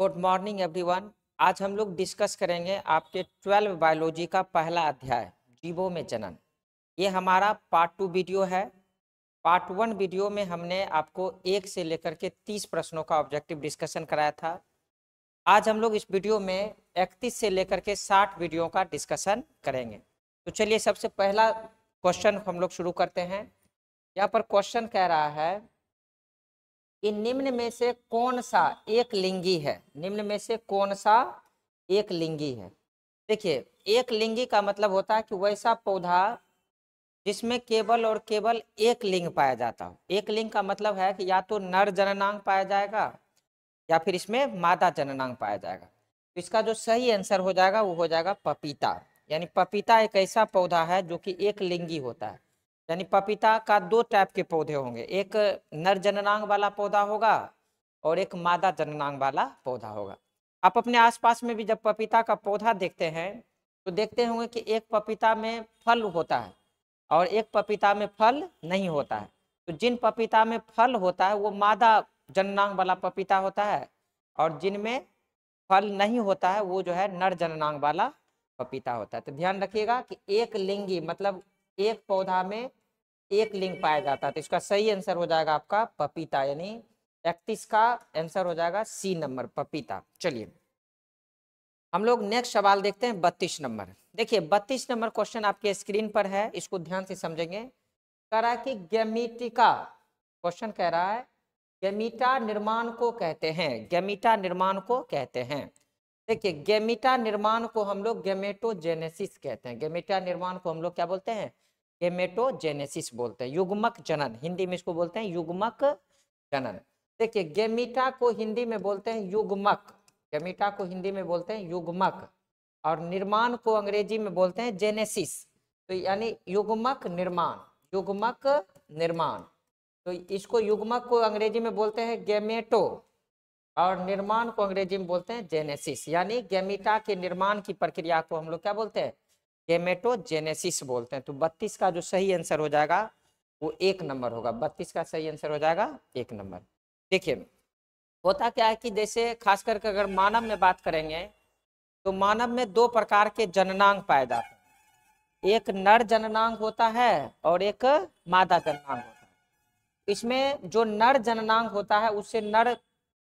good morning everyone आज हम लोग डिस्कस करेंगे आपके ट्वेल्व बायोलॉजी का पहला अध्याय जीवों में जनन ये हमारा पार्ट टू वीडियो है पार्ट वन वीडियो में हमने आपको एक से लेकर के तीस प्रश्नों का ऑब्जेक्टिव डिस्कशन कराया था आज हम लोग इस वीडियो में इकतीस से लेकर के साठ वीडियो का डिस्कशन करेंगे तो चलिए सबसे पहला क्वेश्चन हम लोग शुरू करते हैं यहाँ पर क्वेश्चन कह रहा है कि निम्न में से कौन सा एक लिंगी है निम्न में से कौन सा एक लिंगी है देखिए एक लिंगी का मतलब होता है कि वैसा पौधा जिसमें केवल और केवल एक लिंग पाया जाता हो एक लिंग का मतलब है कि या तो नर जननांग पाया जाएगा या फिर इसमें मादा जननांग पाया जाएगा तो इसका जो सही आंसर हो जाएगा वो हो जाएगा पपीता यानी पपीता एक ऐसा पौधा है जो कि एक लिंगी होता है यानी पपीता का दो टाइप के पौधे होंगे एक नर जननांग वाला पौधा होगा और एक मादा जननांग वाला पौधा होगा आप अपने आसपास में भी जब पपीता का पौधा देखते हैं तो देखते होंगे कि एक पपीता में फल होता है और एक पपीता में फल नहीं होता है तो जिन पपीता में फल होता है वो मादा जननांग वाला पपीता होता है और जिनमें फल नहीं होता है वो जो है नर जननांग वाला पपीता होता है तो ध्यान रखिएगा कि एक लिंगी मतलब एक पौधा में एक लिंग पाया जाता है तो इसका सही आंसर हो जाएगा आपका पपीता यानी इकतीस का आंसर हो जाएगा सी नंबर पपीता चलिए हम लोग नेक्स्ट सवाल देखते हैं बत्तीस नंबर देखिए बत्तीस नंबर क्वेश्चन आपके स्क्रीन पर है इसको ध्यान से समझेंगे कह रहा है कि गेमिटिका क्वेश्चन कह रहा है गेमिटा निर्माण को कहते हैं गेमिटा निर्माण को कहते हैं देखिए गेमिटा निर्माण को हम लोग गेमेटोजेनेसिस कहते हैं गेमिटा निर्माण को हम लोग क्या बोलते हैं गेमेटोजेनेसिस बोलते हैं युग्मक जनन हिंदी में इसको बोलते हैं युग्मक जनन देखिए गेमिटा को हिंदी में बोलते हैं युग्मक गेमिटा को हिंदी में बोलते हैं युग्मक और निर्माण को अंग्रेजी में बोलते हैं जेनेसिस तो यानी युग्मक निर्माण युग्मक निर्माण तो इसको युग्मक को अंग्रेजी में बोलते हैं गेमेटो और निर्माण को अंग्रेजी में बोलते हैं जेनेसिस यानी गेमिटा के निर्माण की प्रक्रिया को हम लोग क्या बोलते हैं हेमेटोजेनेसिस बोलते हैं तो बत्तीस का जो सही आंसर हो जाएगा वो एक नंबर होगा बत्तीस का सही आंसर हो जाएगा एक नंबर देखिए होता क्या है कि जैसे खास करके अगर मानव में बात करेंगे तो मानव में दो प्रकार के जननांग पाए जाते हैं एक नर जननांग होता है और एक मादा जननांग होता है इसमें जो नर जननांग होता है उससे नर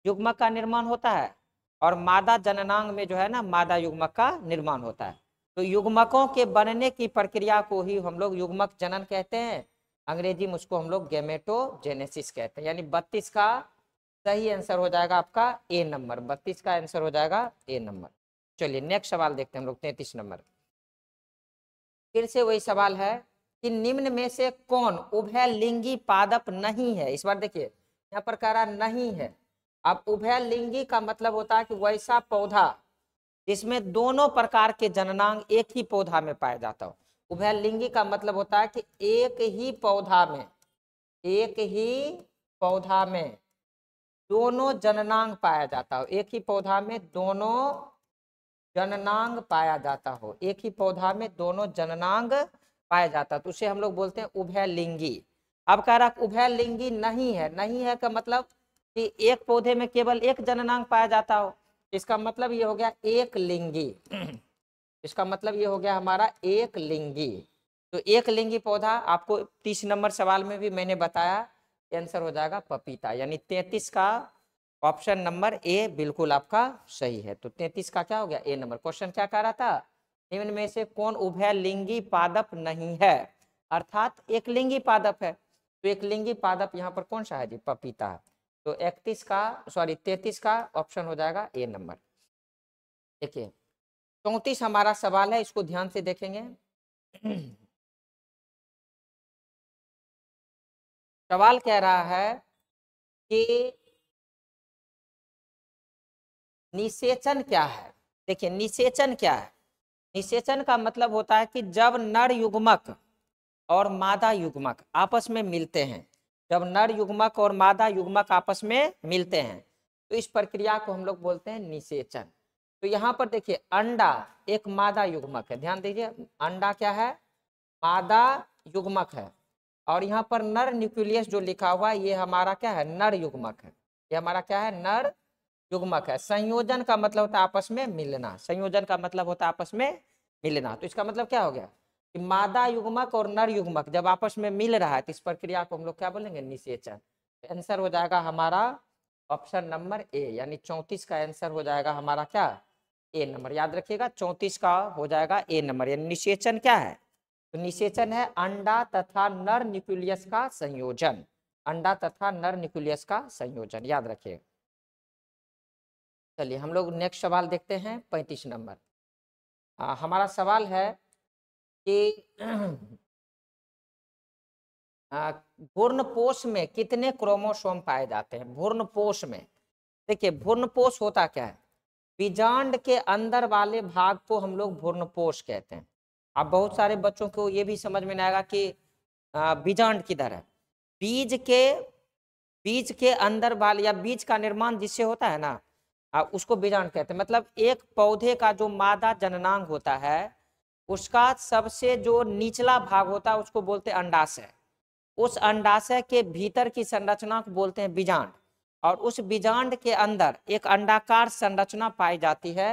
युग्मक का निर्माण होता है और मादा जननांग में जो है ना मादा युग्मक का निर्माण होता है तो युग्मकों के बनने की प्रक्रिया को ही हम लोग युग्मक जनन कहते हैं अंग्रेजी में उसको हम लोग गेमेटो जेनेसिस कहते हैं यानी बत्तीस का सही आंसर हो जाएगा आपका ए नंबर बत्तीस का आंसर हो जाएगा ए नंबर चलिए नेक्स्ट सवाल देखते हैं हम लोग तैतीस नंबर फिर से वही सवाल है कि निम्न में से कौन उभय लिंगी पादप नहीं है इस बार देखिए यहाँ पर कह रहा नहीं है अब उभय लिंगी का मतलब होता है कि वैसा पौधा इसमें दोनों प्रकार के जननांग एक ही पौधा में पाया जाता हो उभयलिंगी का मतलब होता है कि एक ही पौधा में एक ही पौधा में दोनों जननांग पाया जाता हो एक ही पौधा में दोनों जननांग पाया जाता हो एक ही पौधा में दोनों जननांग पाया जाता तो उसे हम लोग बोलते हैं उभयलिंगी अब कह रहा उभयलिंगी नहीं है नहीं है का मतलब कि एक पौधे में केवल एक जननांग पाया जाता हो इसका मतलब ये हो गया एक लिंगी इसका मतलब ये हो गया हमारा एक लिंगी तो एक लिंगी पौधा आपको तीस नंबर सवाल में भी मैंने बताया आंसर हो जाएगा पपीता यानी तैतीस का ऑप्शन नंबर ए बिल्कुल आपका सही है तो तैतीस का क्या हो गया ए नंबर क्वेश्चन क्या कह रहा था निम्न में से कौन उभय लिंगी पादप नहीं है अर्थात एक लिंगी पादप है तो एक लिंगी पादप यहाँ पर कौन सा है जी पपीता है तो इकतीस का सॉरी तैतीस का ऑप्शन हो जाएगा ए नंबर देखिए चौंतीस हमारा सवाल है इसको ध्यान से देखेंगे सवाल कह रहा है कि निषेचन क्या है देखिए निषेचन क्या है निषेचन का मतलब होता है कि जब नर युग्मक और मादा युग्मक आपस में मिलते हैं जब नर युग्मक और मादा युग्मक आपस में मिलते हैं तो इस प्रक्रिया को हम लोग बोलते हैं निषेचन तो यहाँ पर देखिए अंडा एक मादा युग्मक है ध्यान दीजिए अंडा क्या है मादा युग्मक है और यहाँ पर नर न्यूक्लियस जो लिखा हुआ है ये हमारा क्या है नर युग्मक है ये हमारा क्या है नर युग्मक है संयोजन का मतलब होता है आपस में मिलना संयोजन का मतलब होता है आपस में मिलना तो इसका मतलब क्या हो गया मादा युग्मक और नर युग्मक जब आपस में मिल रहा है तो इस प्रक्रिया को हम लोग क्या बोलेंगे निषेचन आंसर तो हो जाएगा हमारा ऑप्शन नंबर ए यानी चौंतीस का आंसर हो जाएगा हमारा क्या ए नंबर याद रखिएगा चौंतीस का हो जाएगा ए नंबर यानी निषेचन क्या है तो निषेचन है अंडा तथा नर न्यूक्लियस का संयोजन अंडा तथा नर न्यूक्लियस का संयोजन याद रखिए चलिए हम लोग नेक्स्ट सवाल देखते हैं पैंतीस नंबर हाँ, हमारा सवाल है कि भ्रूणपोष में कितने क्रोमोसोम पाए जाते हैं भूर्णपोष में देखिए भूर्णपोष होता क्या है बीजांड के अंदर वाले भाग को हम लोग भूर्णपोष कहते हैं अब बहुत सारे बच्चों को ये भी समझ में आएगा कि बीजांड किधर है बीज के बीज के अंदर वाले या बीज का निर्माण जिससे होता है ना उसको बीजांड कहते हैं मतलब एक पौधे का जो मादा जननांग होता है उसका सबसे जो निचला भाग होता है उसको बोलते हैं अंडाशय उस अंडाशय के भीतर की संरचना को बोलते हैं बीजांड और उस बीजांड के अंदर एक अंडाकार संरचना पाई जाती है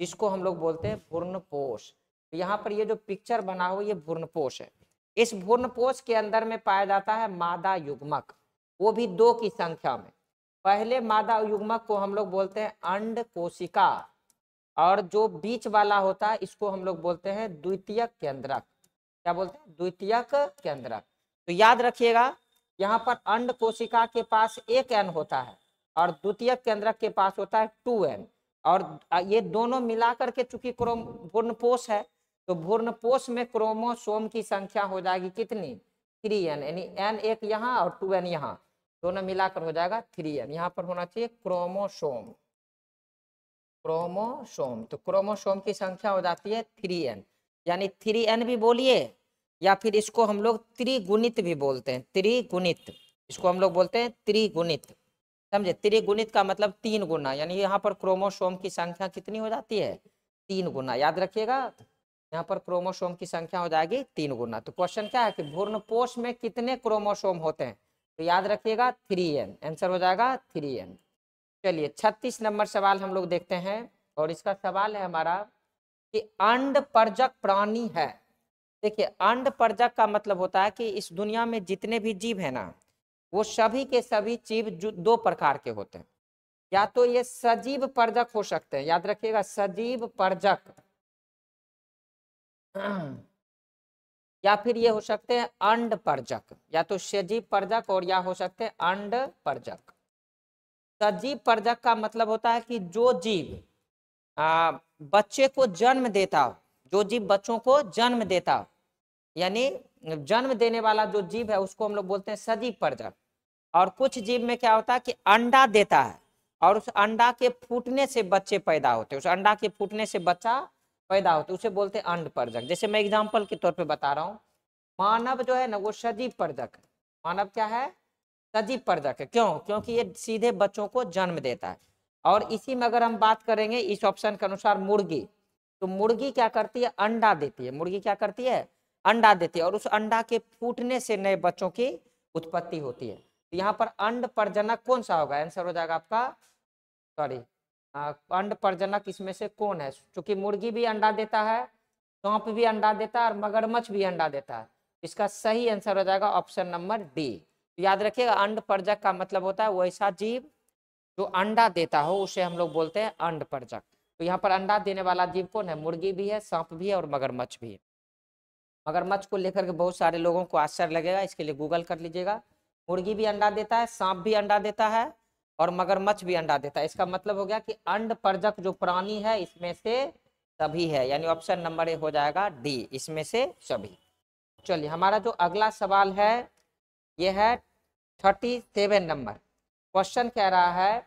जिसको हम लोग बोलते हैं भूर्णपोष यहाँ पर ये जो पिक्चर बना हुआ ये भूर्णपोष है इस भूर्णपोष के अंदर में पाया जाता है मादा युग्मक वो भी दो की संख्या में पहले मादा युग्मक को हम लोग बोलते हैं अंड कोशिका और जो बीच वाला होता है इसको हम लोग बोलते हैं द्वितीय केंद्रक क्या बोलते हैं द्वितीय केंद्रक तो याद रखिएगा यहाँ पर अंड कोशिका के पास एक एन होता है और द्वितीय केंद्रक के पास होता है टू एन और ये दोनों मिलाकर के चूंकि क्रोम भूर्णपोष है तो भूर्णपोष में क्रोमोसोम की संख्या हो जाएगी कितनी थ्री एन यानी एन एक यहाँ और टू एन यहाँ दोनों मिलाकर हो जाएगा थ्री एन यहाँ पर होना चाहिए क्रोमोसोम क्रोमोसोम तो क्रोमोसोम की संख्या हो जाती है थ्री एन यानी थ्री एन भी बोलिए या फिर इसको हम लोग त्रिगुणित भी बोलते हैं त्रिगुणित इसको हम लोग बोलते हैं त्रिगुणित समझे त्रिगुणित का मतलब तीन गुना यानी यहाँ पर क्रोमोसोम की संख्या कितनी हो जाती है तीन गुना याद रखिएगा यहाँ पर क्रोमोसोम की संख्या हो जाएगी तीन गुना तो क्वेश्चन क्या है कि भूर्ण पोष में कितने क्रोमोसोम होते हैं तो याद रखिएगा थ्री एन आंसर हो जाएगा थ्री एन चलिए छत्तीस नंबर सवाल हम लोग देखते हैं और इसका सवाल है हमारा कि अंड परजक प्राणी है देखिए अंड परजक का मतलब होता है कि इस दुनिया में जितने भी जीव है ना वो सभी के सभी जीव दो प्रकार के होते हैं या तो ये सजीव परजक हो सकते हैं याद रखिएगा सजीव परजक या फिर ये हो सकते हैं अंड परजक या तो सजीव परजक और या हो सकते हैं अंड परजक सजीव प्रजक का मतलब होता है कि जो जीव आ, बच्चे को जन्म देता हो जो जीव बच्चों को जन्म देता हो यानी जन्म देने वाला जो जीव है उसको हम लोग बोलते हैं सजीव प्रजक और कुछ जीव में क्या होता है कि अंडा देता है और उस अंडा के फूटने से बच्चे पैदा होते हैं उस अंडा के फूटने से बच्चा पैदा होते उसे बोलते हैं अंड प्रजक जैसे मैं एग्जाम्पल के तौर पर बता रहा हूँ मानव जो है ना वो सजीव प्रजक मानव क्या है सजीव प्रदक है क्यों क्योंकि ये सीधे बच्चों को जन्म देता है और इसी में अगर हम बात करेंगे इस ऑप्शन के अनुसार मुर्गी तो मुर्गी क्या करती है अंडा देती है मुर्गी क्या करती है अंडा देती है और उस अंडा के फूटने से नए बच्चों की उत्पत्ति होती है तो यहाँ पर अंड प्रजनक कौन सा होगा आंसर हो जाएगा आपका सॉरी अंड प्रजनक इसमें से कौन है क्योंकि मुर्गी भी अंडा देता है सौंप भी अंडा देता है और मगरमच्छ भी अंडा देता है इसका सही आंसर हो जाएगा ऑप्शन नंबर डी याद रखिएगा अंड परजक का मतलब होता है वैसा जीव जो अंडा देता हो उसे हम लोग बोलते हैं अंड परजक तो यहाँ पर अंडा देने वाला जीव कौन है मुर्गी भी है सांप भी है और मगरमच्छ भी है मगरमच्छ को लेकर के बहुत सारे लोगों को आश्चर्य लगेगा इसके लिए गूगल कर लीजिएगा मुर्गी भी अंडा देता है सांप भी अंडा देता है और मगरमच्छ भी अंडा देता है इसका मतलब हो गया कि अंड परजक जो प्राणी है इसमें से सभी है यानी ऑप्शन नंबर ए हो जाएगा डी इसमें से सभी चलिए हमारा जो अगला सवाल है यह है थर्टी सेवन नंबर क्वेश्चन कह रहा है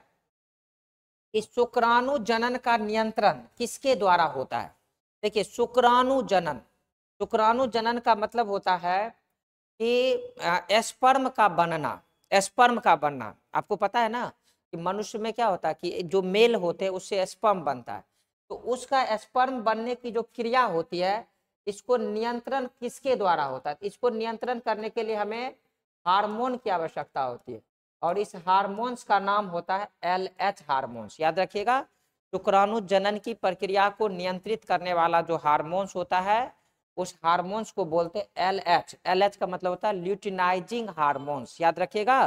कि शुक्राणु जनन का नियंत्रण किसके द्वारा होता है देखिए शुक्राणु जनन शुक्राणु जनन का मतलब होता है कि एस्पर्म का बनना एस्पर्म का बनना आपको पता है ना कि मनुष्य में क्या होता है कि जो मेल होते हैं उससे एस्पर्म बनता है तो उसका एस्पर्म बनने की जो क्रिया होती है इसको नियंत्रण किसके द्वारा होता है इसको नियंत्रण करने के लिए हमें हार्मोन की आवश्यकता होती है और इस हार्मोन्स का नाम होता है एल एच हारमोन्स याद रखिएगा शुक्राणु जनन की प्रक्रिया को नियंत्रित करने वाला जो हार्मोन्स होता है उस हार्मोन्स को बोलते हैं एल एच एल एच का मतलब होता है ल्यूटिनाइजिंग हार्मोन्स याद रखिएगा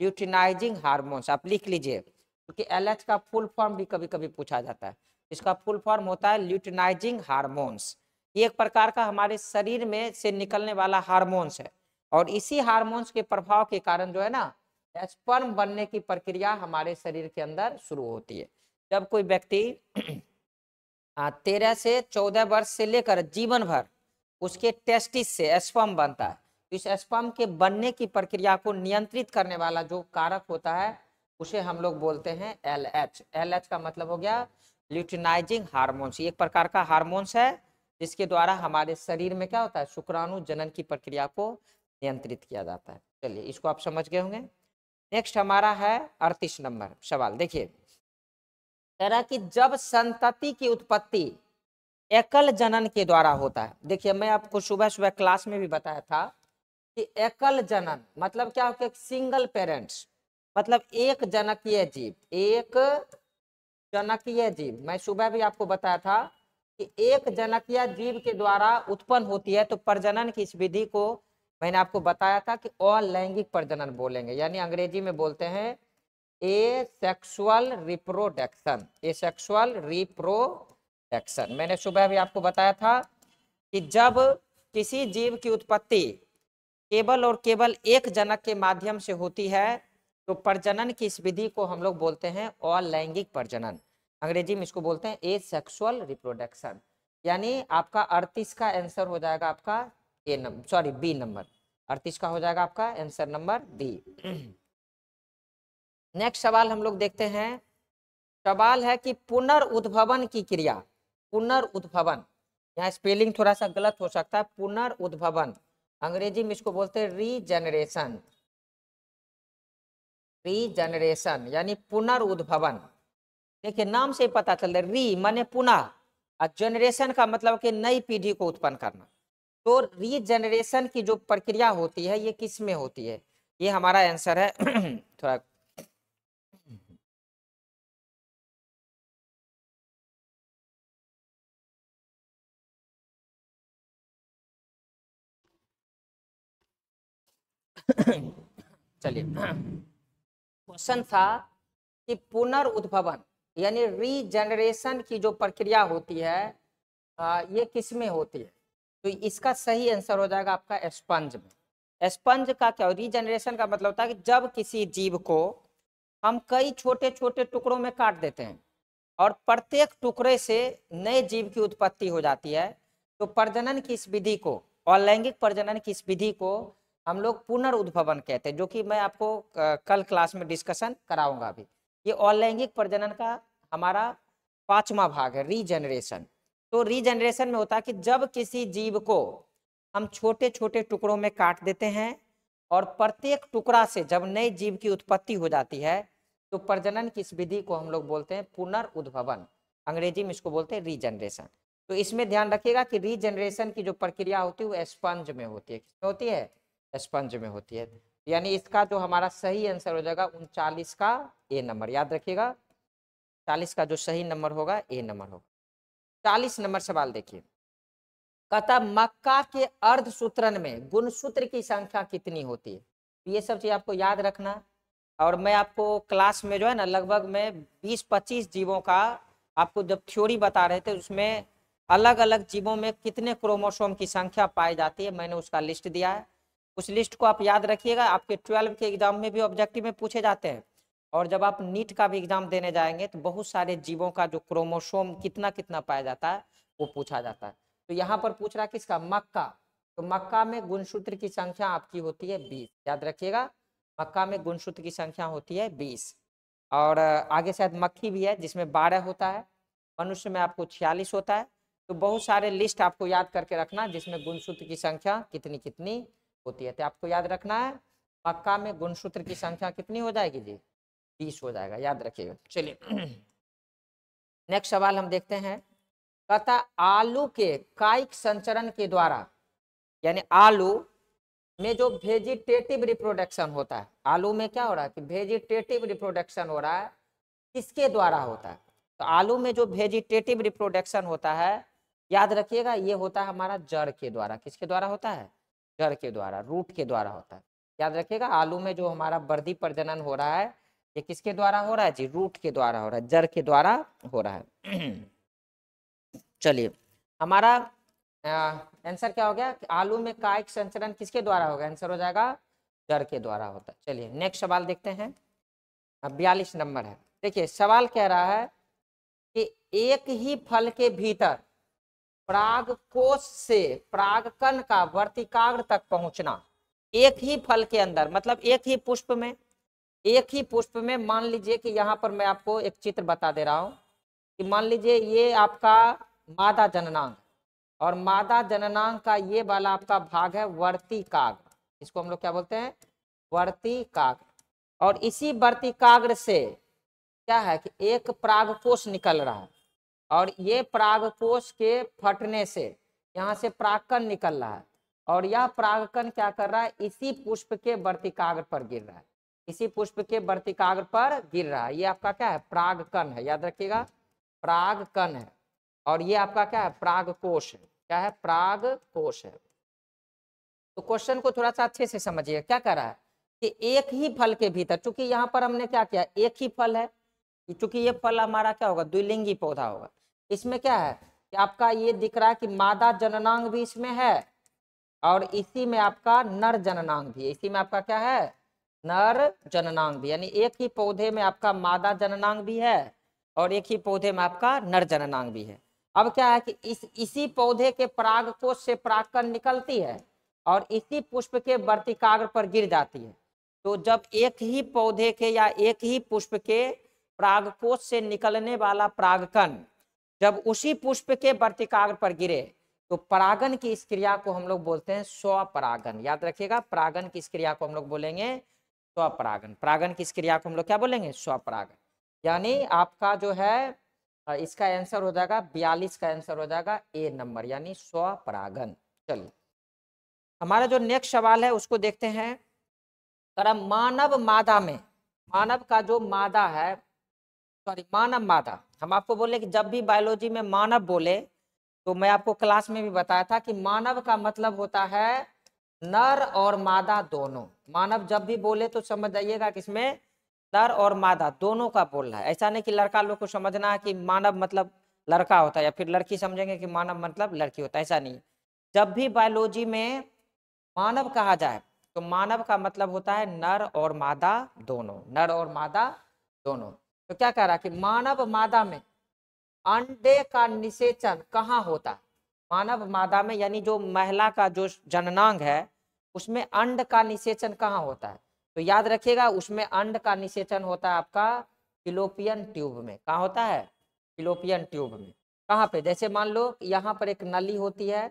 ल्यूटिनाइजिंग हार्मोन्स आप लिख लीजिए क्योंकि एल एच का फुल फॉर्म भी कभी कभी पूछा जाता है इसका फुल फॉर्म होता है ल्यूटिनाइजिंग हार्मोन्स ये एक प्रकार का हमारे शरीर में से निकलने वाला हार्मोन्स है और इसी हार्मोन्स के प्रभाव के कारण जो है ना स्पर्म बनने की प्रक्रिया हमारे शरीर के अंदर शुरू होती है जब कोई व्यक्ति तेरह से चौदह वर्ष से लेकर जीवन भर उसके टेस्टिस से स्पर्म बनता है तो इस स्पर्म के बनने की प्रक्रिया को नियंत्रित करने वाला जो कारक होता है उसे हम लोग बोलते हैं एल एच एल एच का मतलब हो गया ल्यूटिनाइजिंग हार्मोन्स एक प्रकार का हार्मोन्स है जिसके द्वारा हमारे शरीर में क्या होता है शुक्राणु जनन की प्रक्रिया को नियंत्रित किया जाता है चलिए इसको आप समझ गए होंगे नेक्स्ट हमारा है अड़तीस नंबर सवाल देखिए कह रहा कि जब संतति की उत्पत्ति एकल जनन के द्वारा होता है देखिए मैं आपको सुबह सुबह क्लास में भी बताया था कि एकल जनन मतलब क्या होता है सिंगल पेरेंट्स मतलब एक जनकीय जीव एक जनकीय जीव मैं सुबह भी आपको बताया था कि एक जनकीय जीव के द्वारा उत्पन्न होती है तो प्रजनन की इस विधि को मैंने आपको बताया था कि अलैंगिक प्रजनन बोलेंगे यानी अंग्रेजी में बोलते हैं asexual reproduction asexual reproduction मैंने सुबह भी आपको बताया था कि जब किसी जीव की उत्पत्ति केवल और केवल एक जनक के माध्यम से होती है तो प्रजनन की इस विधि को हम लोग बोलते हैं अलैंगिक प्रजनन अंग्रेजी में इसको बोलते हैं ए सेक्सुअल रिप्रोडक्शन यानी आपका अड़तीस का आंसर हो जाएगा आपका A number sorry B number अड़तीस का हो जाएगा आपका आंसर नंबर बी नेक्स्ट सवाल हम लोग देखते हैं सवाल है कि पुनर्उद्भवन की क्रिया पुनर्उद्भवन यहाँ स्पेलिंग थोड़ा सा गलत हो सकता है पुनर्उद्भवन अंग्रेजी में इसको बोलते हैं रीजनरेशन रीजनरेशन यानी पुनर्उद्भवन देखिए नाम से ही पता चल रहा है री माने पुनः और जनरेशन का मतलब कि नई पीढ़ी को उत्पन्न करना तो रीजनरेशन की जो प्रक्रिया होती है ये किस में होती है ये हमारा आंसर है थोड़ा चलिए क्वेश्चन था कि पुनर्उद्भवन यानी रीजनरेशन की जो प्रक्रिया होती है ये किस में होती है तो इसका सही आंसर हो जाएगा आपका स्पंज में स्पंज का क्या रीजनरेशन का मतलब होता है कि जब किसी जीव को हम कई छोटे छोटे टुकड़ों में काट देते हैं और प्रत्येक टुकड़े से नए जीव की उत्पत्ति हो जाती है तो प्रजनन की इस विधि को और लैंगिक प्रजनन की इस विधि को हम लोग पुनर्उद्भवन कहते हैं जो कि मैं आपको कल क्लास में डिस्कशन कराऊंगा अभी ये अलैंगिक प्रजनन का हमारा पांचवा भाग है रीजनरेशन तो रीजनरेशन में होता है कि जब किसी जीव को हम छोटे छोटे टुकड़ों में काट देते हैं और प्रत्येक टुकड़ा से जब नए जीव की उत्पत्ति हो जाती है तो प्रजनन की इस विधि को हम लोग बोलते हैं पुनर्उद्भवन अंग्रेजी में इसको बोलते हैं रीजनरेशन तो इसमें ध्यान रखिएगा कि रीजनरेशन की जो प्रक्रिया होती है वो स्पंज में होती है किसमें होती है स्पंज में होती है यानी इसका जो हमारा सही आंसर हो जाएगा उनचालीस का ए नंबर याद रखिएगा चालीस का जो सही नंबर होगा ए नंबर होगा चालीस नंबर सवाल देखिए कहता मक्का के अर्ध सूत्रन में गुण सूत्र की संख्या कितनी होती है तो ये सब चीज आपको याद रखना और मैं आपको क्लास में जो है ना लगभग मैं बीस पच्चीस जीवों का आपको जब थ्योरी बता रहे थे उसमें अलग अलग जीवों में कितने क्रोमोसोम की संख्या पाई जाती है मैंने उसका लिस्ट दिया है उस लिस्ट को आप याद रखिएगा आपके ट्वेल्व के एग्जाम में भी ऑब्जेक्टिव में पूछे जाते हैं और जब आप नीट का भी एग्जाम देने जाएंगे तो बहुत सारे जीवों का जो क्रोमोसोम कितना कितना पाया जाता है वो पूछा जाता है तो यहाँ पर पूछ रहा है किसका मक्का तो मक्का में गुणसूत्र की संख्या आपकी होती है बीस याद रखिएगा मक्का में गुणसूत्र की संख्या होती है बीस और आगे शायद मक्खी भी है जिसमें बारह होता है मनुष्य में आपको छियालीस होता है तो बहुत सारे लिस्ट आपको याद करके रखना जिसमें गुणसूत्र की संख्या कितनी कितनी होती है तो आपको याद रखना है मक्का में गुणसूत्र की संख्या कितनी हो जाएगी जी बीस हो जाएगा याद रखिएगा चलिए नेक्स्ट सवाल हम देखते हैं कथा आलू के कायिक संचरण के द्वारा यानी आलू में जो वेजिटेटिव रिप्रोडक्शन होता है आलू में क्या हो रहा है कि वेजिटेटिव रिप्रोडक्शन हो रहा है किसके द्वारा होता है तो आलू में जो वेजिटेटिव रिप्रोडक्शन होता है याद रखिएगा ये होता है हमारा जड़ के द्वारा किसके द्वारा होता है जड़ के द्वारा रूट के द्वारा होता है याद रखिएगा आलू में जो हमारा वर्दी प्रजनन हो रहा है ये किसके द्वारा हो रहा है जी रूट के द्वारा हो रहा है जड़ के द्वारा हो रहा है चलिए हमारा आंसर क्या हो गया कि आलू में कायिक संचरण किसके द्वारा होगा आंसर हो जाएगा जड़ के द्वारा होता है चलिए नेक्स्ट सवाल देखते हैं बयालीस नंबर है देखिए सवाल कह रहा है कि एक ही फल के भीतर प्राग कोष से प्रागकन का वर्तिकाग्र तक पहुंचना एक ही फल के अंदर मतलब एक ही पुष्प में एक ही पुष्प में मान लीजिए कि यहाँ पर मैं आपको एक चित्र बता दे रहा हूँ कि मान लीजिए ये आपका मादा जननांग और मादा जननांग का ये वाला आपका भाग है वर्ती काग इसको हम लोग क्या बोलते हैं वर्ती काग और इसी वर्ती काग्र से क्या है कि एक प्रागकोश निकल रहा है और ये प्रागकोश के फटने से यहाँ से प्राकन निकल रहा है और यह प्रागकन क्या कर रहा है इसी पुष्प के वर्तिकाग्र पर गिर रहा है इसी पुष्प के वर्तिकाग्र पर गिर रहा है ये आपका क्या है प्राग कन है याद रखिएगा कन है और ये आपका क्या है प्राग कोश है क्या है प्राग कोश है तो क्वेश्चन को थोड़ा सा अच्छे से समझिए क्या कह रहा है कि एक ही फल के भीतर चूंकि यहाँ पर हमने क्या किया एक ही फल है चूंकि ये फल हमारा क्या होगा द्विलिंगी पौधा होगा इसमें क्या है कि आपका ये दिख रहा है कि मादा जननांग भी इसमें है और इसी में आपका नर जननांग भी इसी में आपका क्या है नर जननांग भी यानी एक ही पौधे में आपका मादा जननांग भी है और एक ही पौधे में आपका नर जननांग भी है अब क्या है कि इस इसी पौधे के पराग कोष से परागकण निकलती है और इसी पुष्प के वर्तिकाग्र पर गिर जाती है तो जब एक ही पौधे के या एक ही पुष्प के पराग कोष से निकलने वाला परागकण जब उसी पुष्प के वर्तिकाग्र पर गिरे तो परागन की इस क्रिया को हम लोग बोलते हैं स्वपरागन याद रखिएगा परागन की इस क्रिया को हम लोग बोलेंगे स्वपरागन परागन की इस क्रिया को हम लोग क्या बोलेंगे स्वपरागन यानी आपका जो है इसका आंसर हो जाएगा बयालीस का आंसर हो जाएगा ए नंबर यानी स्वपरागन चलिए हमारा जो नेक्स्ट सवाल है उसको देखते हैं अरे मानव मादा में मानव का जो मादा है सॉरी मानव मादा हम आपको बोले कि जब भी बायोलॉजी में मानव बोले तो मैं आपको क्लास में भी बताया था कि मानव का मतलब होता है नर और मादा दोनों मानव जब भी बोले तो समझ जाइएगा कि इसमें नर और मादा दोनों का बोल रहा है ऐसा नहीं कि लड़का लोग को समझना है कि मानव मतलब लड़का होता है या फिर लड़की समझेंगे कि मानव मतलब लड़की होता है ऐसा नहीं जब भी बायोलॉजी में मानव कहा जाए तो मानव का मतलब होता है नर और मादा दोनों नर और मादा दोनों तो क्या कह रहा है कि मानव मादा में अंडे का निषेचन कहाँ होता है मानव मादा में यानी जो महिला का जो जननांग है उसमें अंड का निषेचन कहाँ होता है तो याद रखिएगा उसमें अंड का निषेचन होता है आपका फिलोपियन ट्यूब में कहाँ होता है फिलोपियन ट्यूब में कहाँ पे जैसे मान लो यहाँ पर एक नली होती है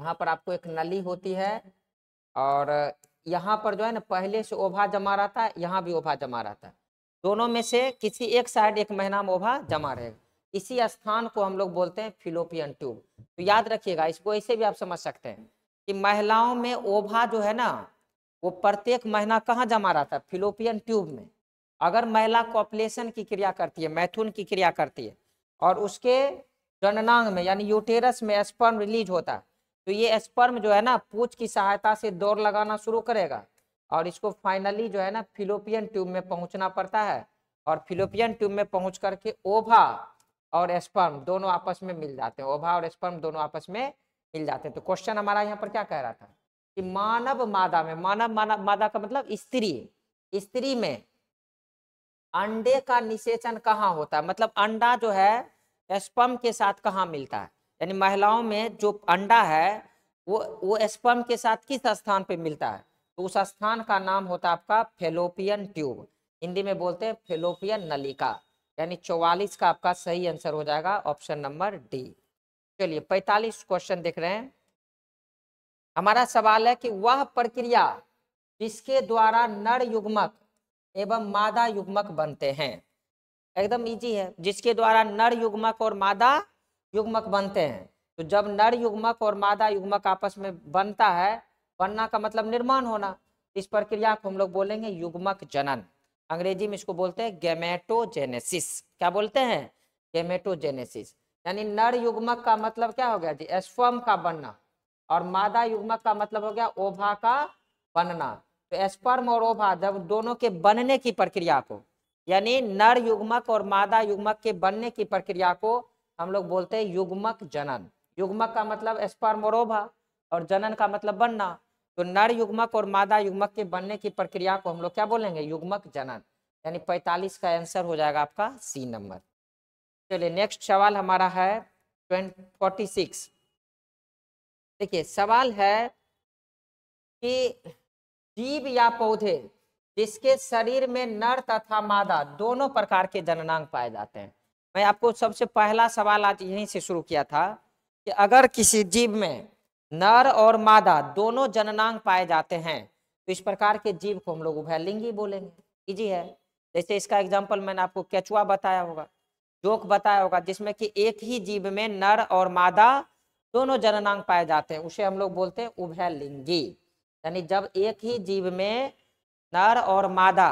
यहाँ पर आपको एक नली होती है और यहाँ पर जो है ना पहले से ओभा जमा रहता है यहाँ भी ओभा जमा रहता है दोनों में से किसी एक साइड एक महीना में ओभा जमा रहेगा इसी स्थान को हम लोग बोलते हैं फिलोपियन ट्यूब तो याद रखिएगा इसको ऐसे भी आप समझ सकते हैं कि महिलाओं में ओभा जो है ना वो प्रत्येक महीना कहाँ जमा रहता है फिलोपियन ट्यूब में अगर महिला कॉपलेशन की क्रिया करती है मैथुन की क्रिया करती है और उसके जननांग में यानी यूटेरस में स्पर्म रिलीज होता है तो ये स्पर्म जो है ना पूछ की सहायता से दौड़ लगाना शुरू करेगा और इसको फाइनली जो है ना फिलोपियन ट्यूब में पहुंचना पड़ता है और फिलोपियन ट्यूब में पहुंच करके ओभा और स्पर्म दोनों आपस में मिल जाते हैं ओभा और स्पर्म दोनों आपस में मिल जाते हैं तो क्वेश्चन हमारा यहाँ पर क्या कह रहा था कि मानव मादा में मानव मानव मादा का मतलब स्त्री स्त्री में अंडे का निषेचन कहाँ होता है मतलब अंडा जो है स्पर्म के साथ कहाँ मिलता है यानी महिलाओं में जो अंडा है वो वो स्पर्म के साथ किस स्थान पे मिलता है तो उस स्थान का नाम होता है आपका फेलोपियन ट्यूब हिंदी में बोलते हैं फेलोपियन नलिका यानी चौवालीस का आपका सही आंसर हो जाएगा ऑप्शन नंबर डी चलिए पैतालीस क्वेश्चन देख रहे हैं हमारा सवाल है कि वह प्रक्रिया जिसके द्वारा नर युग्मक एवं मादा युग्मक बनते हैं एकदम इजी है जिसके द्वारा नर युग्मक और मादा युग्मक बनते हैं तो जब नर युग्मक और मादा युग्मक आपस में बनता है बनना का मतलब निर्माण होना इस प्रक्रिया को हम लोग बोलेंगे युग्मक जनन अंग्रेजी में इसको बोलते हैं गेमेटोजेनेसिस क्या बोलते हैं गेमेटोजेनेसिस यानी नर युग्मक का मतलब क्या हो गया जी एस्पर्म का बनना और मादा युग्मक का मतलब हो गया ओभा का बनना तो एस्पर्म और ओभा जब दोनों के बनने की प्रक्रिया को यानी नर युग्मक और मादा युग्मक के बनने की प्रक्रिया को हम लोग बोलते हैं युग्मक जनन युग्मक का मतलब स्पर्म और ओभा और जनन का मतलब बनना तो नर युग्मक और मादा युग्मक के बनने की प्रक्रिया को हम लोग क्या बोलेंगे युग्मक जनन यानी पैतालीस का आंसर हो जाएगा आपका सी नंबर चलिए नेक्स्ट सवाल हमारा है फोर्टी सिक्स देखिए सवाल है कि जीव या पौधे जिसके शरीर में नर तथा मादा दोनों प्रकार के जननांग पाए जाते हैं मैं आपको सबसे पहला सवाल आज यहीं से शुरू किया था कि अगर किसी जीव में नर और मादा दोनों जननांग पाए जाते हैं तो इस प्रकार के जीव को हम लोग उभयलिंगी बोलेंगे इजी है जैसे इसका एग्जाम्पल मैंने आपको कैचुआ बताया होगा जोक बताया होगा जिसमें कि एक ही जीव में नर और मादा दोनों जननांग पाए जाते हैं उसे हम लोग बोलते हैं उभयलिंगी यानी जब एक ही जीव में नर और मादा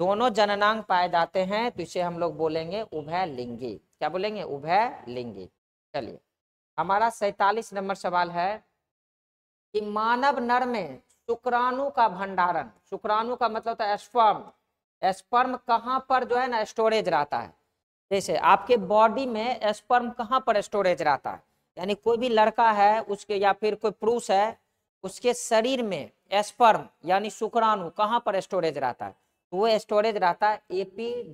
दोनों जननांग पाए जाते हैं तो इसे हम लोग बोलेंगे उभयलिंगी क्या बोलेंगे उभयलिंगी चलिए हमारा सैतालीस नंबर सवाल है कि मानव नर में शुक्राणु का भंडारण शुक्राणु का मतलब था स्पर्म स्पर्म कहाँ पर जो है ना स्टोरेज रहता है जैसे आपके बॉडी में स्पर्म कहाँ पर स्टोरेज रहता है यानी कोई भी लड़का है उसके या फिर कोई पुरुष है उसके शरीर में स्पर्म यानी शुक्राणु कहाँ पर स्टोरेज रहता है तो वो स्टोरेज रहता है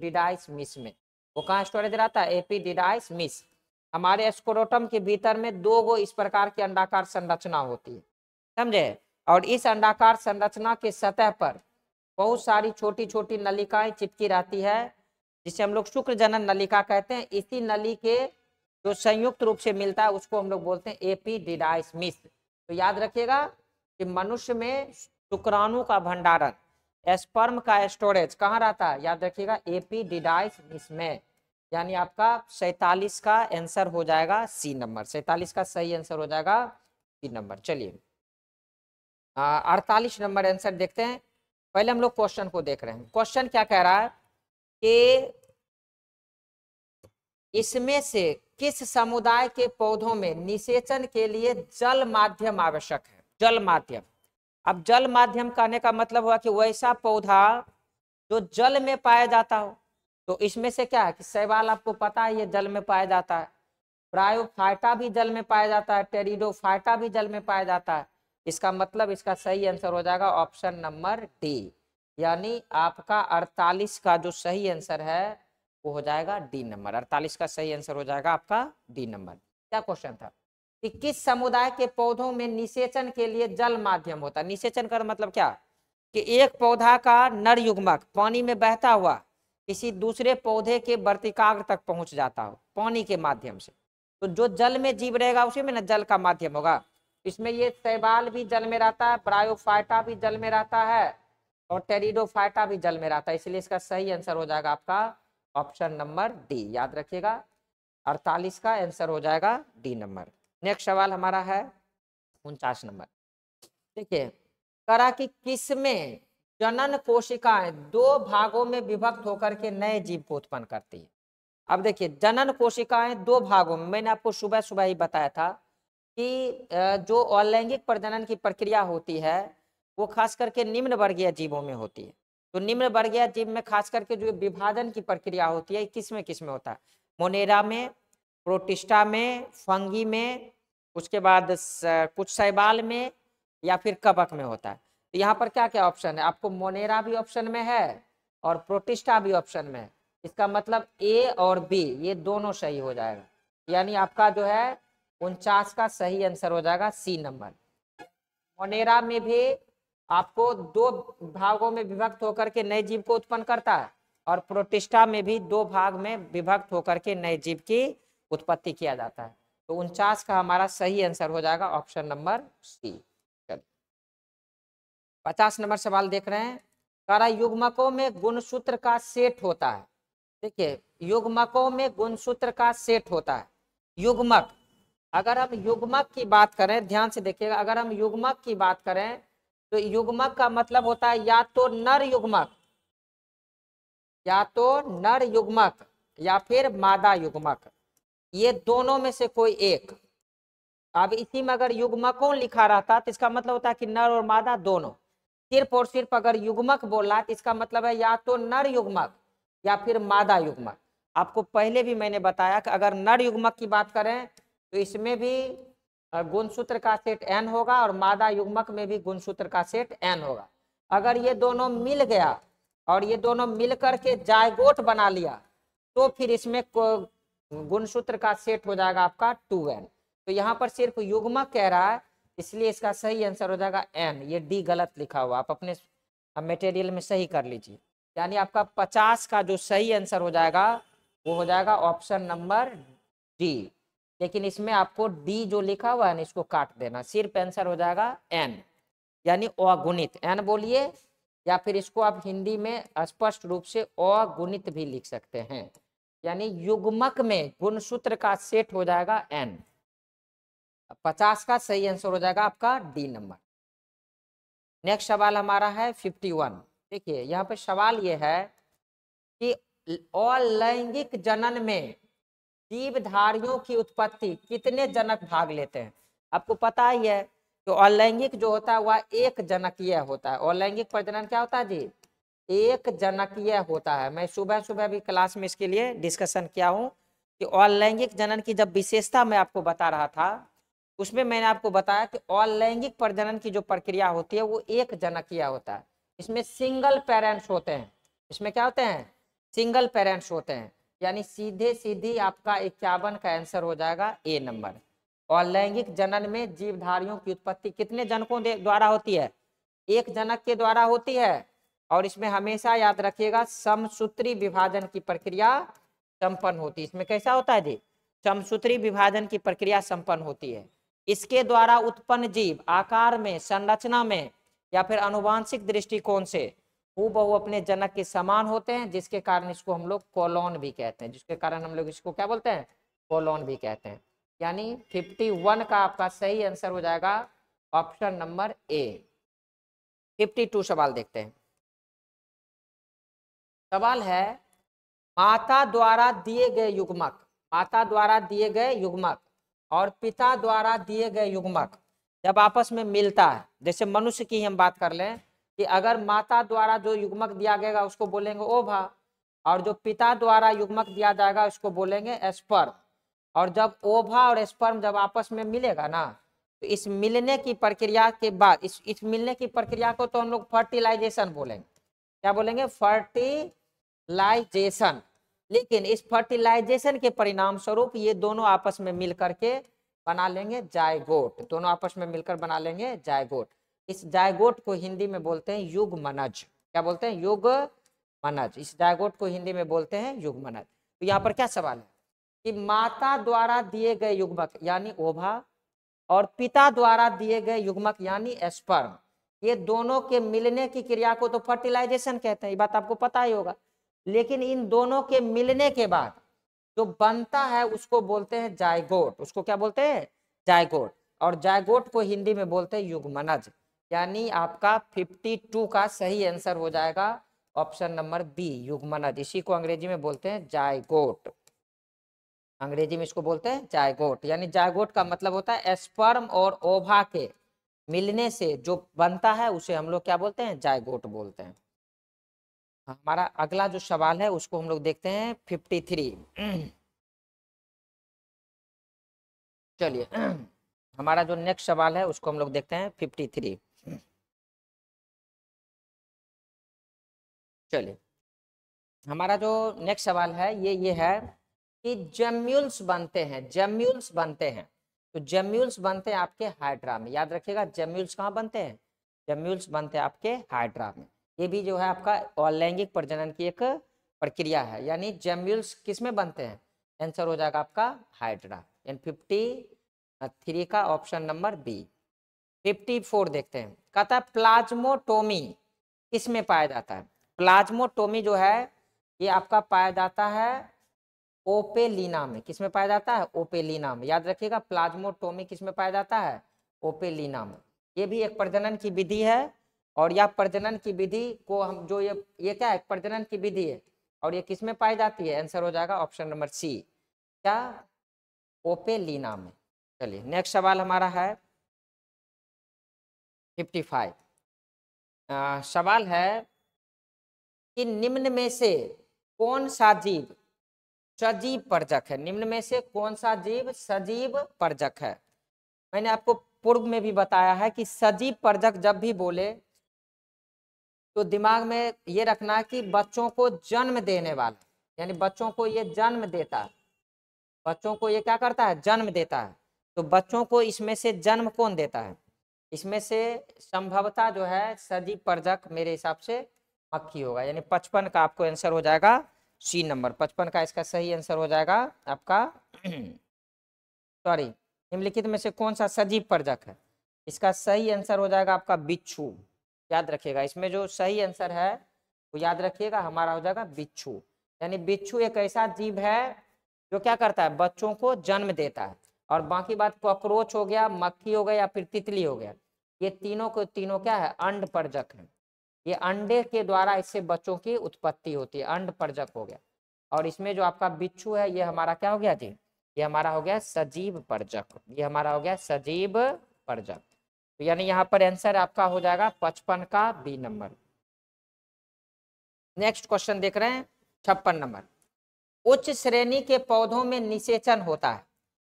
डिडाइस मिस में वो कहाँ स्टोरेज रहता है डिडाइस मिस हमारे स्क्रोटम के भीतर में दो गो इस प्रकार की अंडाकार संरचना होती है समझे और इस अंडाकार संरचना के सतह पर बहुत सारी छोटी छोटी नलिकाएं चिपकी रहती है जिसे हम लोग शुक्र जनन नलिका कहते हैं इसी नली के जो संयुक्त रूप से मिलता है उसको हम लोग बोलते हैं डिडाइस मिस तो याद रखिएगा कि मनुष्य में शुक्राणु का भंडारण स्पर्म का स्टोरेज कहाँ रहता है याद रखिएगा डिडाइस मिस में यानी आपका सैतालीस का आंसर हो जाएगा सी नंबर सैतालीस का सही आंसर हो जाएगा सी नंबर चलिए अड़तालीस नंबर आंसर देखते हैं पहले हम लोग क्वेश्चन को देख रहे हैं क्वेश्चन क्या कह रहा है कि इसमें से किस समुदाय के पौधों में निषेचन के लिए जल माध्यम आवश्यक है जल माध्यम अब जल माध्यम कहने का मतलब हुआ कि वैसा पौधा जो जल में पाया जाता हो तो इसमें से क्या है कि सैवाल आपको पता है ये जल में पाया जाता है प्रायोफाइटा भी जल में पाया जाता है टेरिडोफाइटा भी जल में पाया जाता है इसका मतलब इसका सही आंसर हो जाएगा ऑप्शन नंबर डी यानी आपका 48 का जो सही आंसर है वो हो जाएगा डी नंबर 48 का सही आंसर हो जाएगा आपका डी नंबर क्या क्वेश्चन था कि किस समुदाय के पौधों में निषेचन के लिए जल माध्यम होता है निषेचन का मतलब क्या कि एक पौधा का नर युग्मक पानी में बहता हुआ किसी दूसरे पौधे के वर्तिकाग्र तक पहुंच जाता हो पानी के माध्यम से तो जो जल में जीव रहेगा उसी में ना जल का माध्यम होगा इसमें ये शैवाल भी जल में रहता है ब्रायोफाइटा भी जल में रहता है और टेरिडोफाइटा भी जल में रहता है इसलिए इसका सही आंसर हो जाएगा आपका ऑप्शन नंबर डी याद रखिएगा अड़तालीस का आंसर हो जाएगा डी नंबर नेक्स्ट सवाल हमारा है उनचास नंबर देखिए करा कि किस में जनन कोशिकाएं दो भागों में विभक्त होकर के नए जीव को उत्पन्न करती है अब देखिए जनन कोशिकाएं दो भागों में मैंने आपको सुबह सुबह ही बताया था कि जो अलैंगिक प्रजनन की प्रक्रिया होती है वो खास करके निम्न वर्गीय जीवों में होती है तो निम्न वर्गीय जीव में खास करके जो विभाजन की प्रक्रिया होती है किस में किस में होता है मोनेरा में प्रोटिस्टा में फंगी में उसके बाद कुछ शैबाल में या फिर कबक में होता है यहाँ पर क्या क्या ऑप्शन है आपको मोनेरा भी ऑप्शन में है और प्रोटिस्टा भी ऑप्शन में है इसका मतलब ए और बी ये दोनों सही हो जाएगा यानी आपका जो है उनचास का सही आंसर हो जाएगा सी नंबर मोनेरा में भी आपको दो भागों में विभक्त होकर के नए जीव को उत्पन्न करता है और प्रोटिस्टा में भी दो भाग में विभक्त होकर के नए जीव की उत्पत्ति किया जाता है तो उनचास का हमारा सही आंसर हो जाएगा ऑप्शन नंबर सी पचास नंबर सवाल देख रहे हैं कारा युग्मकों में गुणसूत्र का सेट होता है देखिए युग्मकों में गुणसूत्र का सेट होता है युग्मक अगर हम युग्मक की बात करें ध्यान से देखिएगा अगर हम युग्मक की बात करें तो युग्मक का मतलब होता है या तो नर युग्मक या तो नर युग्मक या फिर मादा युग्मक ये दोनों में से कोई एक अब इसी में अगर युग्मकों लिखा रहता तो इसका मतलब होता है कि नर और मादा दोनों सिर्फ और सिर्फ अगर युग्मक बोला तो इसका मतलब है या तो नर युग्मक या फिर मादा युग्मक आपको पहले भी मैंने बताया कि अगर नर युग्मक की बात करें तो इसमें भी गुणसूत्र का सेट एन होगा और मादा युग्मक में भी गुणसूत्र का सेट एन होगा अगर ये दोनों मिल गया और ये दोनों मिल के जायगोट बना लिया तो फिर इसमें गुणसूत्र का सेट हो जाएगा आपका टू एन तो यहाँ पर सिर्फ युग्मक कह रहा है इसलिए इसका सही आंसर हो जाएगा एन ये डी गलत लिखा हुआ आप अपने मटेरियल में सही कर लीजिए यानी आपका पचास का जो सही आंसर हो जाएगा वो हो जाएगा ऑप्शन नंबर डी लेकिन इसमें आपको डी जो लिखा हुआ है ना इसको काट देना सिर्फ आंसर हो जाएगा एन यानी अगुणित एन बोलिए या फिर इसको आप हिंदी में स्पष्ट रूप से अगुणित भी लिख सकते हैं यानी युग्मक में गुणसूत्र का सेट हो जाएगा एन पचास का सही आंसर हो जाएगा आपका डी नंबर नेक्स्ट सवाल हमारा है फिफ्टी वन देखिए यहाँ पे सवाल ये है कि अलैंगिक जनन में जीवधारियों की उत्पत्ति कितने जनक भाग लेते हैं आपको पता ही है कि अलैंगिक जो होता है वह एक जनकीय होता है अलैंगिक प्रजनन क्या होता है जी एक जनकीय होता है मैं सुबह सुबह भी क्लास में इसके लिए डिस्कशन किया हूँ कि अलैंगिक जनन की जब विशेषता मैं आपको बता रहा था उसमें मैंने आपको बताया कि अलैंगिक प्रजनन की जो प्रक्रिया होती है वो एक जनकीय होता है इसमें सिंगल पेरेंट्स होते हैं इसमें क्या होते हैं सिंगल पेरेंट्स होते हैं यानी सीधे सीधी आपका इक्यावन का आंसर हो जाएगा ए नंबर अलैंगिक जनन में जीवधारियों की उत्पत्ति कितने जनकों द्वारा होती है एक जनक के द्वारा होती है और इसमें हमेशा याद रखिएगा समसूत्री विभाजन की प्रक्रिया संपन्न होती है इसमें कैसा होता है जी समसूत्री विभाजन की प्रक्रिया संपन्न होती है इसके द्वारा उत्पन्न जीव आकार में संरचना में या फिर अनुवांशिक दृष्टिकोण से हु अपने जनक के समान होते हैं जिसके कारण इसको हम लोग कोलोन भी कहते हैं जिसके कारण हम लोग इसको क्या बोलते हैं कोलोन भी कहते हैं यानी फिफ्टी वन का आपका सही आंसर हो जाएगा option number A fifty two सवाल देखते हैं सवाल है माता द्वारा दिए गए युग्मक माता द्वारा दिए गए युग्मक और पिता द्वारा दिए गए युग्मक जब आपस में मिलता है जैसे मनुष्य की हम बात कर लें कि अगर माता द्वारा जो युग्मक दिया गया उसको बोलेंगे ओभा और जो पिता द्वारा युग्मक दिया जाएगा उसको बोलेंगे स्पर्म और जब ओभा और स्पर्म जब आपस में मिलेगा ना तो इस मिलने की प्रक्रिया के बाद इस इस मिलने की प्रक्रिया को तो हम लोग फर्टिलाइजेशन बोलेंगे क्या बोलेंगे फर्टिलाइजेशन लेकिन इस फर्टिलाइजेशन के परिणाम स्वरूप ये दोनों आपस में मिल करके बना लेंगे जायगोट दोनों आपस में मिलकर बना लेंगे जायगोट इस जायगोट को हिंदी में बोलते हैं युग मनज क्या बोलते हैं युग मनज इस जायगोट को हिंदी में बोलते हैं युग मनज तो यहाँ पर क्या सवाल है कि माता द्वारा दिए गए युग्मक यानी ओभा और पिता द्वारा दिए गए युग्मक यानी स्पर्म ये दोनों के मिलने की क्रिया को तो फर्टिलाइजेशन कहते हैं ये बात आपको पता ही होगा लेकिन इन दोनों के मिलने के बाद जो बनता है उसको बोलते हैं जायगोट उसको क्या बोलते हैं जायगोट और जायगोट को हिंदी में बोलते हैं युगमनज यानी आपका 52 का सही आंसर हो जाएगा ऑप्शन नंबर बी युगमनज इसी को अंग्रेजी में बोलते हैं जायगोट अंग्रेजी में इसको बोलते हैं जायगोट यानी जायगोट का मतलब होता है स्पर्म और ओभा के मिलने से जो बनता है उसे हम लोग क्या बोलते हैं जायगोट बोलते हैं हमारा अगला जो सवाल है उसको हम लोग देखते हैं फिफ्टी थ्री चलिए हमारा जो नेक्स्ट सवाल है उसको हम लोग देखते हैं फिफ्टी थ्री चलिए हमारा जो नेक्स्ट सवाल है ये ये है कि जेम्यूल्स बनते हैं जेम्यूल्स बनते हैं तो जेम्यूल्स बनते हैं आपके हाइड्रा में याद रखिएगा जेम्यूल्स कहाँ बनते हैं जेम्यूल्स बनते हैं आपके हाइड्रा में ये भी जो है आपका लैंगिक प्रजनन की एक प्रक्रिया है यानी जेम्यूल्स किस में बनते हैं आंसर हो जाएगा आपका हाइड्रा यानी फिफ्टी थ्री का option number B fifty four देखते हैं कहता है प्लाज्मोटोमी किस पाया जाता है प्लाज्मोटोमी जो है ये आपका पाया जाता है ओपेलिना में किसमें पाया जाता है ओपेलिना में याद रखिएगा प्लाज्मोटोमी किसमें पाया जाता है ओपेलिना में ये भी एक प्रजनन की विधि है और यह प्रजनन की विधि को हम जो ये ये क्या है प्रजनन की विधि है और ये किस में पाई जाती है आंसर हो जाएगा ऑप्शन नंबर सी क्या ओपेलिना में चलिए नेक्स्ट सवाल हमारा है फिफ्टी फाइव सवाल है कि निम्न में से कौन सा जीव सजीव परजक है निम्न में से कौन सा जीव सजीव परजक है मैंने आपको पूर्व में भी बताया है कि सजीव परजक जब भी बोले तो दिमाग में ये रखना कि बच्चों को जन्म देने वाला यानी बच्चों को ये जन्म देता है बच्चों को ये क्या करता है जन्म देता है तो बच्चों को इसमें से जन्म कौन देता है इसमें से संभवता जो है सजीव प्रजक मेरे हिसाब से मक्खी होगा यानी पचपन का आपको आंसर हो जाएगा सी नंबर पचपन का इसका सही आंसर हो जाएगा आपका सॉरी निम्नलिखित में से कौन सा सजीव प्रजक है इसका सही आंसर हो जाएगा आपका बिच्छू याद रखिएगा इसमें जो सही आंसर है वो याद रखिएगा हमारा हो जाएगा बिच्छू यानी बिच्छू एक ऐसा जीव है जो क्या करता है बच्चों को जन्म देता है और बाकी बात कॉकरोच हो गया मक्खी हो गया या फिर तितली हो गया ये तीनों को तीनों क्या है अंड परजक है ये अंडे के द्वारा इससे बच्चों की उत्पत्ति होती है अंड परजक हो गया और इसमें जो आपका बिच्छू है ये हमारा क्या हो गया जी ये हमारा हो गया सजीव परजक ये हमारा हो गया सजीव परजक तो यानी यहाँ पर आंसर आपका हो जाएगा पचपन का बी नंबर नेक्स्ट क्वेश्चन देख रहे हैं छप्पन नंबर उच्च श्रेणी के पौधों में निषेचन होता है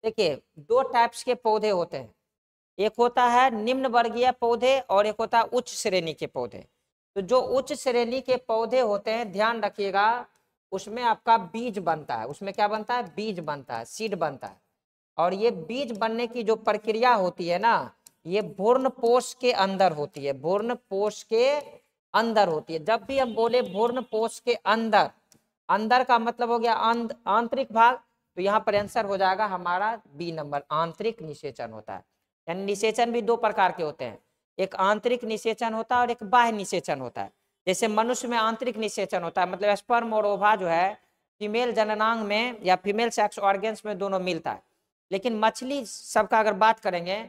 देखिए दो टाइप्स के पौधे होते हैं एक होता है निम्न वर्गीय पौधे और एक होता है उच्च श्रेणी के पौधे तो जो उच्च श्रेणी के पौधे होते हैं ध्यान रखिएगा उसमें आपका बीज बनता है उसमें क्या बनता है बीज बनता है सीड बनता है और ये बीज बनने की जो प्रक्रिया होती है ना ये भूर्ण पोष के अंदर होती है भूर्ण पोष के अंदर होती है जब भी हम बोले भूर्ण पोष के अंदर अंदर का मतलब हो गया आंतरिक भाग तो यहाँ पर आंसर हो जाएगा हमारा बी नंबर आंतरिक निषेचन होता है यानी निषेचन भी दो प्रकार के होते हैं एक आंतरिक निषेचन होता है और एक बाह्य निषेचन होता है जैसे मनुष्य में आंतरिक निषेचन होता है मतलब स्पर्म और ओभा जो है फीमेल जननांग में या फीमेल सेक्स ऑर्गेन्स में दोनों मिलता है लेकिन मछली सबका अगर बात करेंगे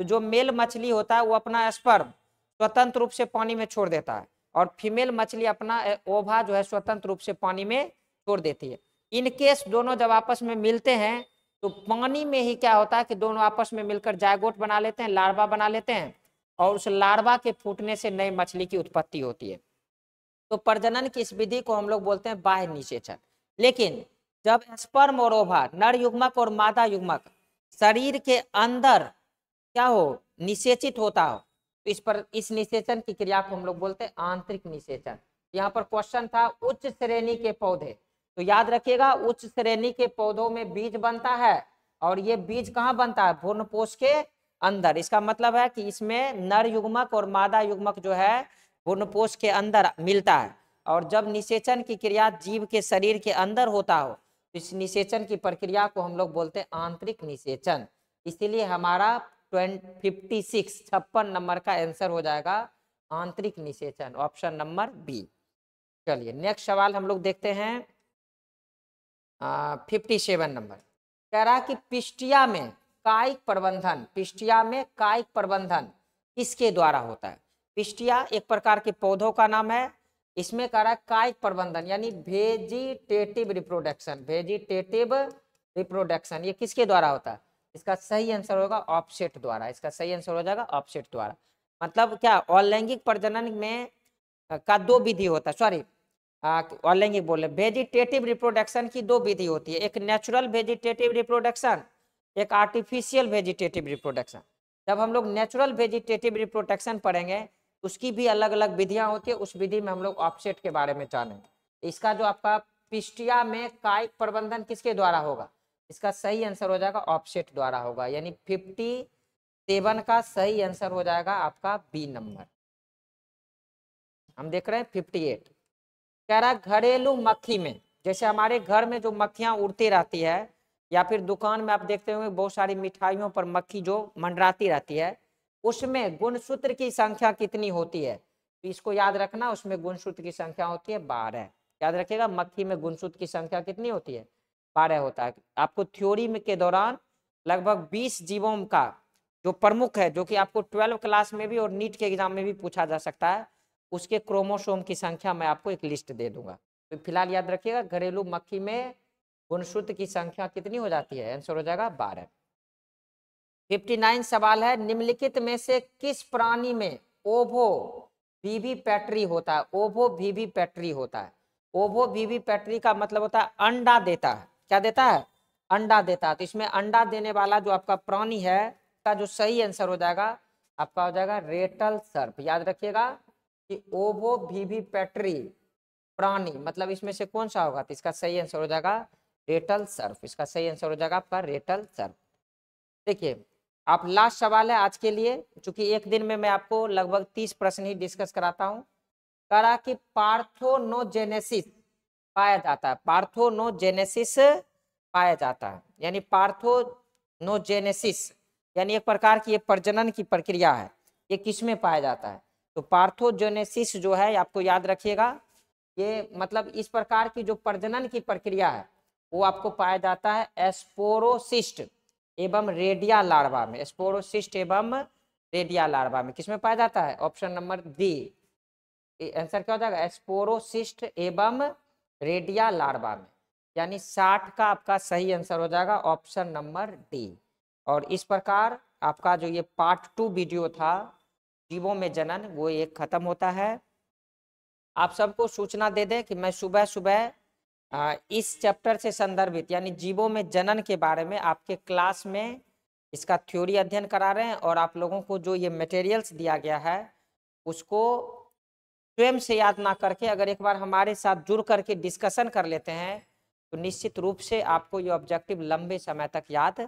तो जो मेल मछली होता है वो अपना स्पर्म स्वतंत्र रूप से पानी में छोड़ देता है और फीमेल मछली अपना ओभा जो है स्वतंत्र रूप से पानी में छोड़ देती है इनकेस दोनों जब आपस में मिलते हैं तो पानी में ही क्या होता है कि दोनों आपस में मिलकर जायगोट बना लेते हैं लार्वा बना लेते हैं और उस लार्वा के फूटने से नई मछली की उत्पत्ति होती है तो प्रजनन की इस विधि को हम लोग बोलते हैं बाह्य निषेचन लेकिन जब स्पर्म और ओभा नर युग्मक और मादा युग्मक शरीर के अंदर क्या हो निषेचित होता हो तो इस पर इस निषेचन की क्रिया को हम लोग बोलते हैं आंतरिक निषेचन यहाँ पर क्वेश्चन था उच्च श्रेणी के पौधे तो याद रखिएगा उच्च श्रेणी के पौधों में बीज बनता है और ये बीज कहाँ बनता है भ्रूण पोष के अंदर इसका मतलब है कि इसमें नर युग्मक और मादा युग्मक जो है भ्रूण पोष के अंदर मिलता है और जब निषेचन की क्रिया जीव के शरीर के अंदर होता हो तो इस निषेचन की प्रक्रिया को हम लोग बोलते हैं आंतरिक निषेचन इसीलिए हमारा फिफ्टी सिक्स छप्पन नंबर का आंसर हो जाएगा आंतरिक निषेचन ऑप्शन नंबर बी चलिए नेक्स्ट सवाल हम लोग देखते हैं फिफ्टी सेवन नंबर कह रहा कि पिस्टिया में कायिक प्रबंधन पिस्टिया में कायिक प्रबंधन किसके द्वारा होता है पिस्टिया एक प्रकार के पौधों का नाम है इसमें कह रहा है कायिक प्रबंधन यानी वेजिटेटिव रिप्रोडक्शन वेजिटेटिव रिप्रोडक्शन ये किसके द्वारा होता है इसका सही आंसर होगा ऑपसेट द्वारा इसका सही आंसर हो जाएगा ऑपसेट द्वारा मतलब क्या अलैंगिक प्रजनन में का दो विधि होता है सॉरी अलैंगिक बोले वेजिटेटिव रिप्रोडक्शन की दो विधि होती है एक नेचुरल वेजिटेटिव रिप्रोडक्शन एक आर्टिफिशियल वेजिटेटिव रिप्रोडक्शन जब हम लोग नेचुरल वेजिटेटिव रिप्रोडक्शन पढ़ेंगे उसकी भी अलग अलग विधियां होती है उस विधि में हम लोग ऑपसेट के बारे में जानेंगे इसका जो आपका पिस्टिया में काय प्रबंधन किसके द्वारा होगा इसका सही आंसर हो जाएगा ऑप्शेट द्वारा होगा यानी फिफ्टी सेवन का सही आंसर हो जाएगा आपका बी नंबर हम देख रहे हैं फिफ्टी एट कह रहा है घरेलू मक्खी में जैसे हमारे घर में जो मक्खियां उड़ती रहती है या फिर दुकान में आप देखते होंगे बहुत सारी मिठाइयों पर मक्खी जो मंडराती रहती है उसमें गुणसूत्र की संख्या कितनी होती है तो इसको याद रखना उसमें गुणसूत्र की संख्या होती है बारह याद रखिएगा मक्खी में गुणसूत्र की संख्या कितनी होती है कार्य होता है आपको थ्योरी में के दौरान लगभग 20 जीवों का जो प्रमुख है जो कि आपको ट्वेल्व क्लास में भी और नीट के एग्जाम में भी पूछा जा सकता है उसके क्रोमोसोम की संख्या मैं आपको एक लिस्ट दे दूंगा तो फिलहाल याद रखिएगा घरेलू मक्खी में गुणसूत्र की संख्या कितनी हो जाती है आंसर हो जाएगा बारह फिफ्टी नाइन सवाल है निम्नलिखित में से किस प्राणी में ओवो बीवी पैटरी होता है ओवो बीवी पैटरी होता है ओवो बीवी पैटरी का मतलब होता है अंडा देता है क्या देता है अंडा देता है तो इसमें अंडा देने वाला जो आपका प्राणी है का जो सही आंसर हो जाएगा आपका हो जाएगा रेटल सर्प याद रखिएगा कि ओवो भीवी पैटरी प्राणी मतलब इसमें से कौन सा होगा तो इसका सही आंसर हो जाएगा रेटल सर्फ इसका सही आंसर हो जाएगा आपका रेटल सर्फ देखिए आप लास्ट सवाल है आज के लिए क्योंकि एक दिन में मैं आपको लगभग तीस प्रश्न ही डिस्कस कराता हूँ करा कि पार्थोनोजेनेसिस पाया जाता है पार्थोनोजेनेसिस पाया जाता है यानी पार्थोनोजेनेसिस यानी एक प्रकार की ये प्रजनन की प्रक्रिया है ये किसमें पाया जाता है तो पार्थोजेनेसिस जो है आपको याद रखिएगा ये मतलब इस प्रकार की जो प्रजनन की प्रक्रिया है वो आपको पाया जाता है एस्पोरोसिस्ट एवं रेडिया लार्वा में एस्पोरोसिस्ट एवं रेडिया लार्वा में किसमें पाया जाता है ऑप्शन नंबर डी आंसर क्या हो जाएगा एस्पोरोसिस्ट एवं रेडिया लार्वा में यानी 60 का आपका सही आंसर हो जाएगा ऑप्शन नंबर डी और इस प्रकार आपका जो ये पार्ट टू वीडियो था जीवों में जनन वो एक खत्म होता है आप सबको सूचना दे दें कि मैं सुबह सुबह इस चैप्टर से संदर्भित यानी जीवों में जनन के बारे में आपके क्लास में इसका थ्योरी अध्ययन करा रहे हैं और आप लोगों को जो ये मटेरियल्स दिया गया है उसको स्वयं से याद ना करके अगर एक बार हमारे साथ जुड़ करके डिस्कशन कर लेते हैं तो निश्चित रूप से आपको ये ऑब्जेक्टिव लंबे समय तक याद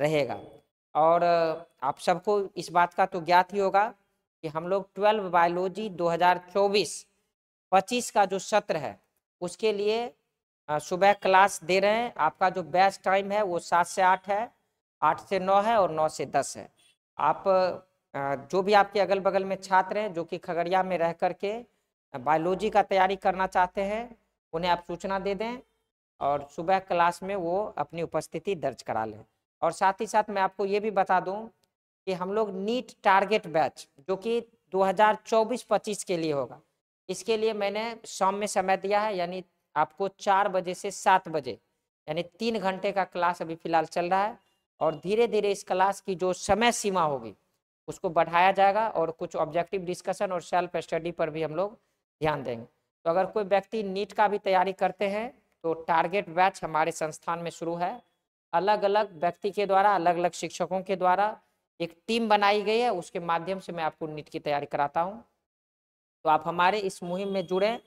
रहेगा और आप सबको इस बात का तो ज्ञात ही होगा कि हम लोग ट्वेल्व बायोलॉजी 2024 25 का जो सत्र है उसके लिए सुबह क्लास दे रहे हैं आपका जो बेस्ट टाइम है वो सात से आठ है आठ से नौ है और नौ से दस है आप जो भी आपके अगल बगल में छात्र हैं जो कि खगड़िया में रह करके बायोलॉजी का तैयारी करना चाहते हैं उन्हें आप सूचना दे दें और सुबह क्लास में वो अपनी उपस्थिति दर्ज करा लें और साथ ही साथ मैं आपको ये भी बता दूं कि हम लोग नीट टारगेट बैच जो कि 2024-25 के लिए होगा इसके लिए मैंने शाम में समय दिया है यानी आपको चार बजे से सात बजे यानी तीन घंटे का क्लास अभी फिलहाल चल रहा है और धीरे धीरे इस क्लास की जो समय सीमा होगी उसको बढ़ाया जाएगा और कुछ ऑब्जेक्टिव डिस्कशन और सेल्फ स्टडी पर भी हम लोग ध्यान देंगे तो अगर कोई व्यक्ति नीट का भी तैयारी करते हैं तो टारगेट बैच हमारे संस्थान में शुरू है अलग अलग व्यक्ति के द्वारा अलग अलग शिक्षकों के द्वारा एक टीम बनाई गई है उसके माध्यम से मैं आपको नीट की तैयारी कराता हूँ तो आप हमारे इस मुहिम में जुड़ें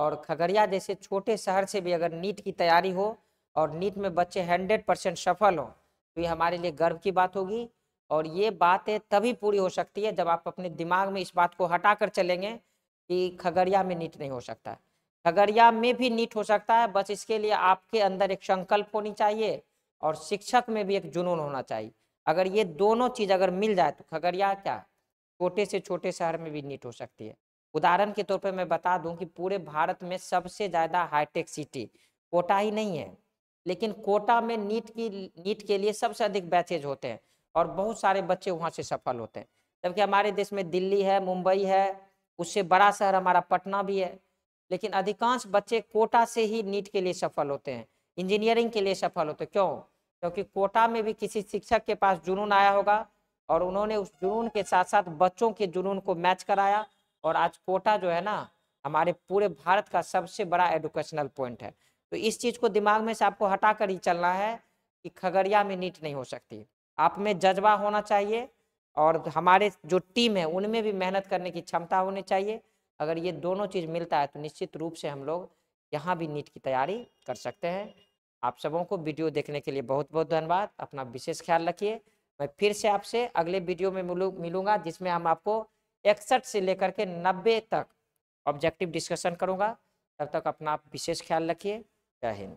और खगड़िया जैसे छोटे शहर से भी अगर नीट की तैयारी हो और नीट में बच्चे हंड्रेड परसेंट सफल हों तो ये हमारे लिए गर्व की बात होगी और ये बातें तभी पूरी हो सकती है जब आप अपने दिमाग में इस बात को हटा कर चलेंगे कि खगड़िया में नीट नहीं हो सकता है खगड़िया में भी नीट हो सकता है बस इसके लिए आपके अंदर एक संकल्प होनी चाहिए और शिक्षक में भी एक जुनून होना चाहिए अगर ये दोनों चीज़ अगर मिल जाए तो खगड़िया क्या छोटे से छोटे शहर में भी नीट हो सकती है उदाहरण के तौर पर मैं बता दूं कि पूरे भारत में सबसे ज़्यादा हाईटेक सिटी कोटा ही नहीं है लेकिन कोटा में नीट की नीट के लिए सबसे अधिक बैचेज होते हैं और बहुत सारे बच्चे वहाँ से सफल होते हैं जबकि हमारे देश में दिल्ली है मुंबई है उससे बड़ा शहर हमारा पटना भी है लेकिन अधिकांश बच्चे कोटा से ही नीट के लिए सफल होते हैं इंजीनियरिंग के लिए सफल होते क्यों क्योंकि कोटा में भी किसी शिक्षक के पास जुनून आया होगा और उन्होंने उस जुनून के साथ साथ बच्चों के जुनून को मैच कराया और आज कोटा जो है ना हमारे पूरे भारत का सबसे बड़ा एडुकेशनल पॉइंट है तो इस चीज़ को दिमाग में से आपको हटा कर ही चलना है कि खगड़िया में नीट नहीं हो सकती आप में जज्बा होना चाहिए और हमारे जो टीम है उनमें भी मेहनत करने की क्षमता होनी चाहिए अगर ये दोनों चीज़ मिलता है तो निश्चित रूप से हम लोग यहाँ भी नीट की तैयारी कर सकते हैं आप सबों को वीडियो देखने के लिए बहुत बहुत धन्यवाद अपना विशेष ख्याल रखिए मैं फिर से आपसे अगले वीडियो में मिलू मिलूंगा जिसमें हम आपको इकसठ से लेकर के नब्बे तक ऑब्जेक्टिव डिस्कशन करूँगा तब तक अपना विशेष ख्याल रखिए जय हिंद